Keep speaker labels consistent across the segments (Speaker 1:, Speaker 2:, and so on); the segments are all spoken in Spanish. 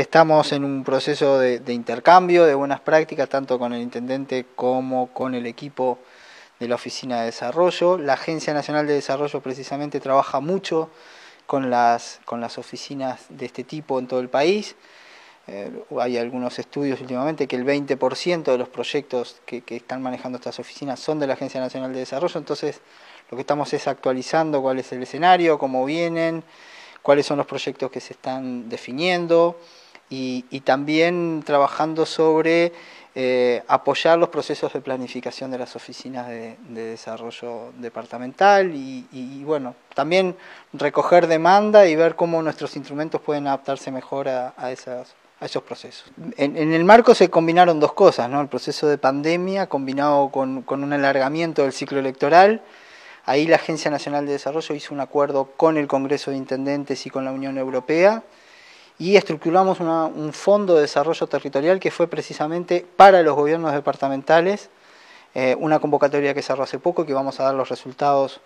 Speaker 1: Estamos en un proceso de, intercambio de buenas prácticas, tanto con el intendente como con el equipo de la Oficina de Desarrollo. La Agencia Nacional de Desarrollo precisamente trabaja mucho con las, oficinas de este tipo en todo el país. Eh, hay algunos estudios últimamente que el 20% de los proyectos que, están manejando estas oficinas son de la Agencia Nacional de Desarrollo, entonces lo que estamos es actualizando cuál es el escenario, cómo vienen, cuáles son los proyectos que se están definiendo, y, también trabajando sobre eh, apoyar los procesos de planificación de las oficinas de, desarrollo departamental y, bueno, también recoger demanda y ver cómo nuestros instrumentos pueden adaptarse mejor a, esos procesos. En, el marco se combinaron dos cosas, el proceso de pandemia combinado con, con un alargamiento del ciclo electoral, Ahí la Agencia Nacional de Desarrollo hizo un acuerdo con el Congreso de Intendentes y con la Unión Europea y estructuramos un fondo de desarrollo territorial que fue precisamente para los gobiernos departamentales, eh, una convocatoria que cerró hace poco, que vamos a dar los resultados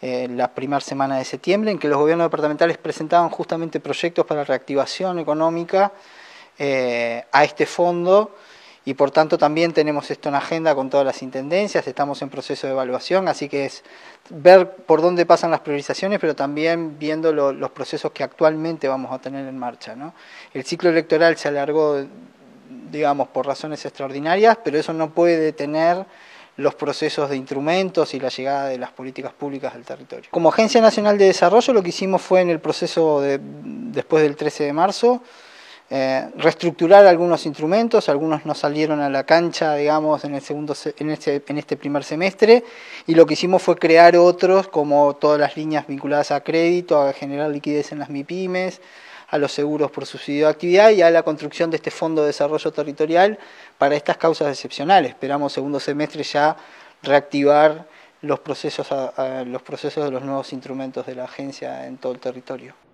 Speaker 1: eh, la primera semana de septiembre, en que los gobiernos departamentales presentaban justamente proyectos para reactivación económica eh, a este fondo y por tanto también tenemos esto en agenda con todas las intendencias, estamos en proceso de evaluación, así que es ver por dónde pasan las priorizaciones, pero también viendo los procesos que actualmente vamos a tener en marcha. ¿no? El ciclo electoral se alargó, digamos, por razones extraordinarias, pero eso no puede detener los procesos de instrumentos y la llegada de las políticas públicas al territorio. Como Agencia Nacional de Desarrollo lo que hicimos fue en el proceso de, después del 13 de marzo, eh, reestructurar algunos instrumentos, algunos no salieron a la cancha, digamos, en, el segundo en, este, en este primer semestre, y lo que hicimos fue crear otros, como todas las líneas vinculadas a crédito, a generar liquidez en las MIPIMES, a los seguros por subsidio de actividad y a la construcción de este Fondo de Desarrollo Territorial para estas causas excepcionales. Esperamos segundo semestre ya reactivar los procesos, a los procesos de los nuevos instrumentos de la agencia en todo el territorio.